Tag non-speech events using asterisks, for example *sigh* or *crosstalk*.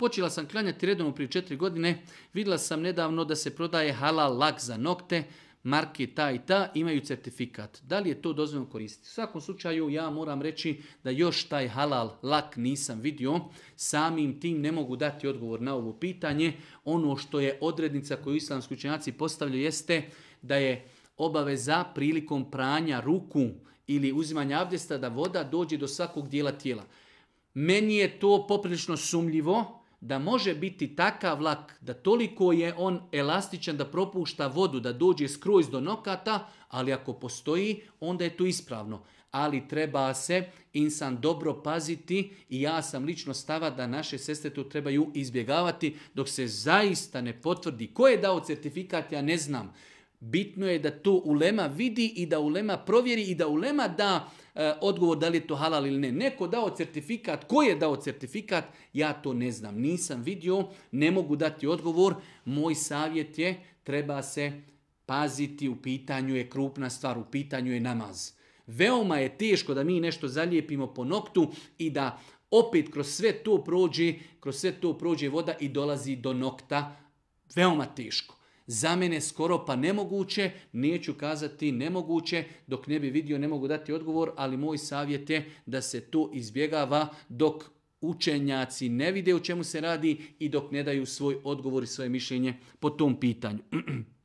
Počela sam klanjati redom prije četiri godine. Vidjela sam nedavno da se prodaje halal lak za nokte, Marki ta i ta, imaju certifikat. Da li je to dozvoljeno koristiti? U svakom slučaju ja moram reći da još taj halal lak nisam vidio. Samim tim ne mogu dati odgovor na ovo pitanje. Ono što je odrednica koju islamski učenjaci postavljaju jeste da je obaveza prilikom pranja ruku ili uzimanja abdesta da voda dođe do svakog dijela tijela. Meni je to poprilično sumljivo, da može biti takav vlak, da toliko je on elastičan da propušta vodu, da dođe skroz do nokata, ali ako postoji, onda je to ispravno. Ali treba se insan dobro paziti i ja sam lično stava da naše sestre to trebaju izbjegavati dok se zaista ne potvrdi. Ko je dao certifikat, ja ne znam. Bitno je da to ulema vidi i da ulema provjeri i da ulema da e, odgovor da li je to halal ili ne. Neko dao certifikat, ko je dao certifikat, ja to ne znam, nisam vidio, ne mogu dati odgovor. Moj savjet je, treba se paziti, u pitanju je krupna stvar, u pitanju je namaz. Veoma je teško da mi nešto zalijepimo po noktu i da opet kroz sve to prođe, kroz sve to prođe voda i dolazi do nokta. Veoma teško za mene skoro pa nemoguće, neću kazati nemoguće, dok ne bi vidio ne mogu dati odgovor, ali moj savjet je da se to izbjegava dok učenjaci ne vide o čemu se radi i dok ne daju svoj odgovor i svoje mišljenje po tom pitanju. *clears throat*